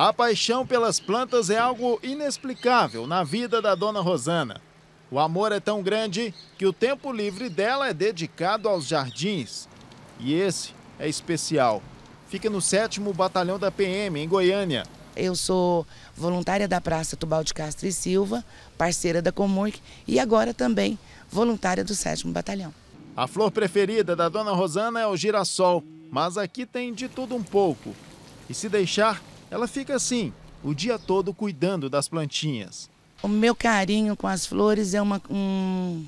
A paixão pelas plantas é algo inexplicável na vida da dona Rosana. O amor é tão grande que o tempo livre dela é dedicado aos jardins. E esse é especial. Fica no 7 Batalhão da PM, em Goiânia. Eu sou voluntária da Praça Tubal de Castro e Silva, parceira da Comurc e agora também voluntária do 7 Batalhão. A flor preferida da dona Rosana é o girassol, mas aqui tem de tudo um pouco. E se deixar, ela fica assim, o dia todo cuidando das plantinhas. O meu carinho com as flores é uma. Um...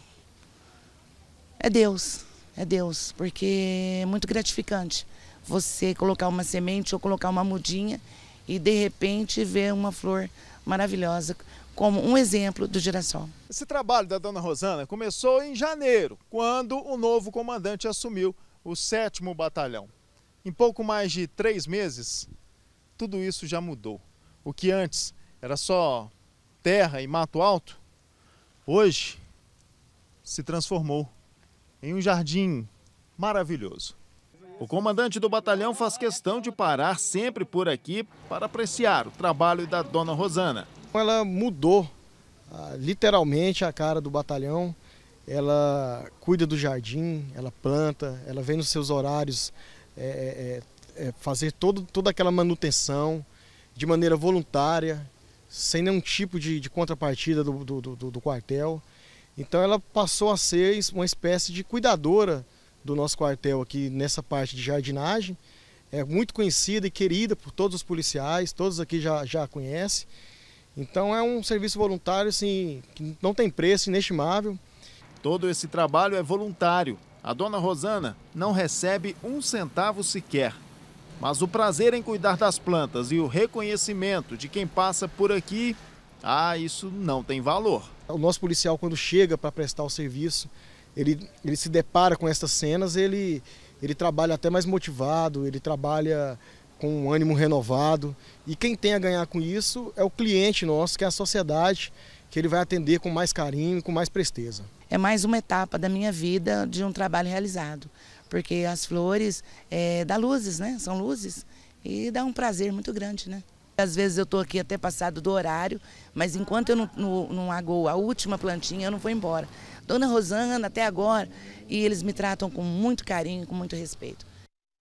É Deus, é Deus, porque é muito gratificante você colocar uma semente ou colocar uma mudinha e de repente ver uma flor maravilhosa, como um exemplo do girassol. Esse trabalho da dona Rosana começou em janeiro, quando o novo comandante assumiu o sétimo Batalhão. Em pouco mais de três meses, tudo isso já mudou. O que antes era só terra e mato alto, hoje se transformou em um jardim maravilhoso. O comandante do batalhão faz questão de parar sempre por aqui para apreciar o trabalho da dona Rosana. Ela mudou ah, literalmente a cara do batalhão. Ela cuida do jardim, ela planta, ela vem nos seus horários é, é, é, fazer todo, toda aquela manutenção de maneira voluntária, sem nenhum tipo de, de contrapartida do, do, do, do, quartel. Então ela passou a ser uma espécie de cuidadora do nosso quartel aqui nessa parte de jardinagem. É muito conhecida e querida por todos os policiais, todos aqui já, já a conhecem. Então é um serviço voluntário assim, que não tem preço, inestimável. Todo esse trabalho é voluntário. A dona Rosana não recebe um centavo sequer. Mas o prazer em cuidar das plantas e o reconhecimento de quem passa por aqui, ah, isso não tem valor. O nosso policial, quando chega para prestar o serviço, ele, ele se depara com essas cenas, ele, ele trabalha até mais motivado, ele trabalha com um ânimo renovado. E quem tem a ganhar com isso é o cliente nosso, que é a sociedade, que ele vai atender com mais carinho, e com mais presteza. É mais uma etapa da minha vida de um trabalho realizado, porque as flores é, dá luzes, né? São luzes e dá um prazer muito grande, né? Às vezes eu estou aqui até passado do horário, mas enquanto eu não, não, não a última plantinha, eu não vou embora. Dona Rosana, até agora, e eles me tratam com muito carinho, com muito respeito.